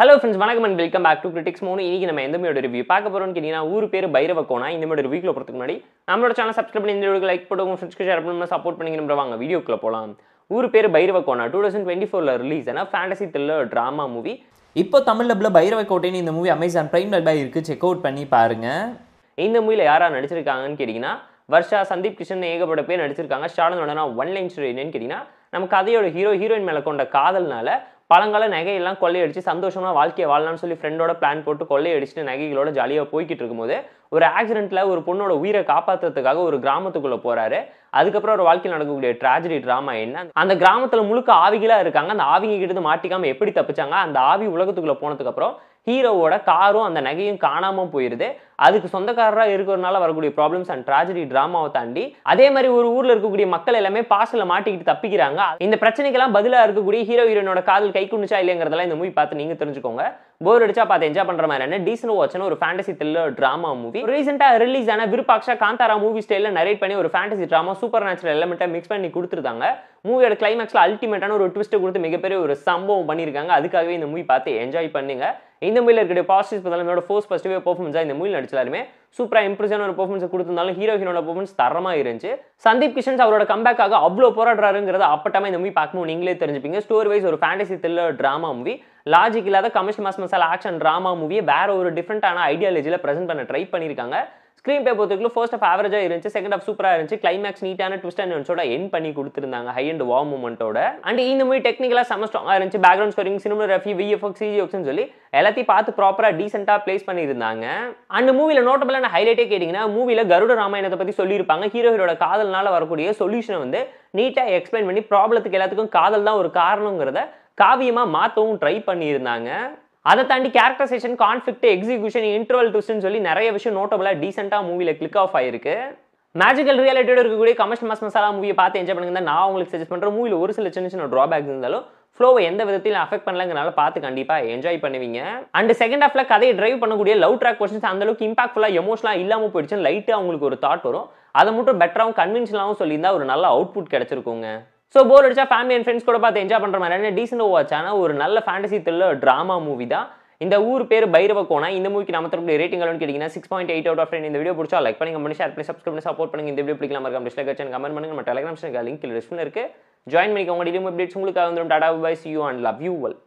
hello friends வணக்கம் and welcome back to critics மூணு இன்றைக்கி நம்ம எந்த ரிவ்யூ பார்க்க போகிறோம்னு கேட்டிங்கன்னா ஊர் பேர் பைரவ கோனா இந்த மாதிரி வீக்கில் போகிறதுக்கு முன்னாடி நம்மளோட சேனல் சப்ஸ்கிரைப் பண்ணி இந்த லைக் போட்டு உங்கள் ஃப்ரெண்ட்ஸ்க்கு ஷேர் பண்ணணும் சப்போர்ட் பண்ணி நம்ம வாங்க வீடியோக்குள்ளே போகலாம் ஊர் பேர் Bhairava Kona two thousand twenty ஃபோரில் ரிலீஸ் ஆனால் ஃபேண்டசி த்ரில்லர் ட்ராமா மூவி இப்போ தமிழ் டப்பில் பைரவ இந்த மூவி அமேசான் ப்ரைம் டப்பாக இருக்குது செக் அவுட் பண்ணி பாருங்கள் இந்த மூவியில் யாராக நடிச்சிருக்காங்கன்னு கேட்டிங்கன்னா வர்ஷா சந்தீப் கிருஷ்ணன் ஏகப்பட பேர் நடிச்சிருக்காங்க ஷாலன் ஒன் லைன் ஸ்டோரி என்னன்னு கேட்டிங்கன்னா நம்ம கதையோட ஹீரோ ஹீரோயின் மேலே கொண்ட காதல்னால பழங்கால நகையெல்லாம் கொள்ளையடிச்சு சந்தோஷமாக வாழ்க்கையை வாழலாம்னு சொல்லி ஃப்ரெண்டோட பிளான் போட்டு கொள்ளையடிச்சுட்டு நகைகளோட ஜாலியாக போய்கிட்டு இருக்கும்போது ஒரு ஆக்சிடென்ட்டில் ஒரு பொண்ணோட உயிரை காப்பாற்றுறதுக்காக ஒரு கிராமத்துக்குள்ளே போகிறாரு அதுக்கப்புறம் ஒரு வாழ்க்கையில் நடக்கக்கூடிய ட்ராஜடி ட்ராமா என்ன அந்த கிராமத்தில் முழுக்க ஆவிகளாக இருக்காங்க அந்த ஆவிங்க கிட்டது மாட்டிக்காமல் எப்படி தப்பிச்சாங்க அந்த ஆவி உலகத்துக்குள்ளே போனதுக்கப்புறம் ஹீரோவோட காரும் அந்த நகையும் காணாமல் போயிடுது அதுக்கு சொந்தக்காரராக இருக்கிறதுனால வரக்கூடிய ப்ராப்ளம்ஸ் அண்ட் ட்ராஜடி ட்ராமாவை தாண்டி அதே மாதிரி ஒரு ஊரில் இருக்கக்கூடிய மக்கள் எல்லாமே பாசல மாட்டிக்கிட்டு தப்பிக்கிறாங்க இந்த பிரச்சனைக்கெல்லாம் பதிலாக இருக்கக்கூடிய ஹீரோ ஹீரோனோட காதல் கை குடிச்சா இல்லைங்கிறதெல்லாம் இந்த மூவி பார்த்து நீங்கள் தெரிஞ்சுக்கோங்க போர் அடிச்சா பார்த்து என்ஜாய் மாதிரி என்ன டீசன் வாட்ச்னு ஒரு ஃபேண்டசி த்ரில்லர் ட்ராமா மூவி ரீசெண்டாக ரிலீஸ் ஆன விருப்பாக்ஷா காந்தாரா மூவி ஸ்டைலில் நரேட் பண்ணி ஒரு ஃபேண்டசி ட்ராமா சூப்பர் நேச்சுரல் எலமெண்ட்டை மிக்ஸ் பண்ணி கொடுத்துருக்காங்க மூவியோட கிளைமேக்ஸில் அல்டிமேட்டான ஒரு ட்விஸ்ட் கொடுத்து மிகப்பெரிய ஒரு சம்பவம் பண்ணியிருக்காங்க அதுக்காகவே இந்த மூவி பார்த்து என்ஜாய் பண்ணுங்க இந்த மூவியில் இருக்கிற பாசிட்டிவ் பார்த்தா என்னோட ஃபோர்ஸ் பாசிட்டிவ் பெர்ஃபார்மன்ஸாக இந்த மூவியில் கேண்டிடேட்ஸ் எல்லாருமே சூப்பராக இம்ப்ரெஷன் ஒரு பெர்ஃபார்மன்ஸை கொடுத்திருந்தாலும் ஹீரோ ஹீரோட பெர்ஃபார்மன்ஸ் தரமாக இருந்துச்சு சந்தீப் கிஷன்ஸ் அவரோட கம்பேக்காக அவ்வளோ போராடுறாருங்கிறத அப்பட்டமா இந்த மூவி பார்க்கும்போது நீங்களே தெரிஞ்சுப்பீங்க ஸ்டோரி வைஸ் ஒரு fantasy thriller drama movie logic இல்லாத commercial mass masala action drama மூவியை வேற ஒரு டிஃப்ரெண்டான ஐடியாலஜியில் ப்ரெசென்ட் பண்ண ட்ரை பண்ணியிருக்காங்க ஸ்க்ரீன் பே பொறுத்தவரைக்கும் ஃபர்ஸ்ட் ஆஃப் ஆவரேஜாக இருந்துச்சு செகண்ட் ஆஃப் சூப்பராக இருந்துச்சு கிளைமேக்ஸ் நீட்டான ட்விஸ்ட் அண்ட் ஒன்ஸோட என் பண்ணி கொடுத்துருந்தாங்க ஹை அண்ட் வார்ம் மூமெண்ட்டோட அண்ட் இந்த மாதிரி டெக்னிக்கலாக செம ஸ்ட்ராங்காக இருந்துச்சு பேக்ரவுண்ட் ஸ்கோரிங் சினிமோகிராஃபி விஎஃப்எக்ஸ் சிஜிஎஃப்ஸ்னு சொல்லி எல்லாத்தையும் பார்த்து ப்ராப்பராக டீசெண்டாக பிளேஸ் பண்ணியிருந்தாங்க அந்த மூவியில் நோட்டபிளான ஹைலைட்டே கேட்டிங்கன்னா மூவியில் கருட ராமாயணத்தை பற்றி சொல்லியிருப்பாங்க ஹீரோ ஹீரோட காதல்னால வரக்கூடிய சொல்யூஷனை வந்து நீட்டாக எக்ஸ்பிளைன் பண்ணி ப்ராப்ளத்துக்கு எல்லாத்துக்கும் காதல் தான் ஒரு காரணங்கிறத காவியமாக மாற்றவும் ட்ரை பண்ணியிருந்தாங்க அதை தாண்டி கேரக்டரைசேஷன் கான்ஃபிளிக் எக்ஸிகூஷன் இன்டர்வல் ட்விஸ்ட்னு சொல்லி நிறைய விஷயம் நோட்டபுளாக டீசெண்டாக மூவியில் கிளிக் ஆஃப் ஆயிருக்கு மேஜிக்கல் ரியாலிட்டியோட இருக்கக்கூடிய கமர்ஷியல் மாஸ் மசாலா மூவியை பார்த்து என்ஜாய் பண்ணுங்க நான் உங்களுக்கு சஜஸ்ட் பண்ணுற மூவியில் ஒரு சில சின்ன சின்ன ட்ராபேக்ஸ் இருந்தாலும் ஃப்ளோவை எந்த விதத்திலும் அஃபெக்ட் பண்ணலங்கிறனால பார்த்து கண்டிப்பாக என்ஜாய் பண்ணுவீங்க அண்ட் செகண்ட் ஹாஃபில் கதையை டிரைவ் பண்ணக்கூடிய லவ் ட்ராக் கொஸ்டின்ஸ் அந்தளவுக்கு இம்பாக்ட்ஃபுல்லாக எமோஷனாக இல்லாமல் போயிடுச்சுன்னு லைட்டாக அவங்களுக்கு ஒரு தாட் வரும் அதை மட்டும் பெட்டராகவும் கன்வின்ஸ்லாகவும் சொல்லியிருந்தால் ஒரு நல்ல அவுட்புட் கிடச்சிருக்குங்க ஸோ போர் அடிச்சா ஃபேமிலி அண்ட் ஃப்ரெண்ட்ஸ் கூட பார்த்து என்ஜாய் பண்ணுற மாதிரி டீசென்ட் வாட்சான ஒரு நல்ல ஃபேண்டசி தில்ல ட்ராமா மூவி தான் இந்த ஊர் பேர் பைரவ கோனா இந்த மூவிக்கு நம்ம தரக்கூடிய ரேட்டிங் அளவுன்னு கேட்டிங்கன்னா six point eight out of friend இந்த வீடியோ பிடிச்சா லைக் பண்ணி கம்பெனி ஷேர் பண்ணி சப்ஸ்கிரைப் பண்ணி சப்போர்ட் பண்ணுங்க இந்த வீடியோ பிடிக்கலாம் மறக்காம டிஸ்லைக் கட்சன் கமெண்ட் பண்ணுங்க நம்ம டெலிகிராம் லிங்க் டிஸ்கிரிப்ஷனில் இருக்கு ஜாயின் பண்ணிக்கோங்க டெய்லியும் அப்டேட்ஸ் உங்களுக்கு வந்துடும் tata bye you and love you well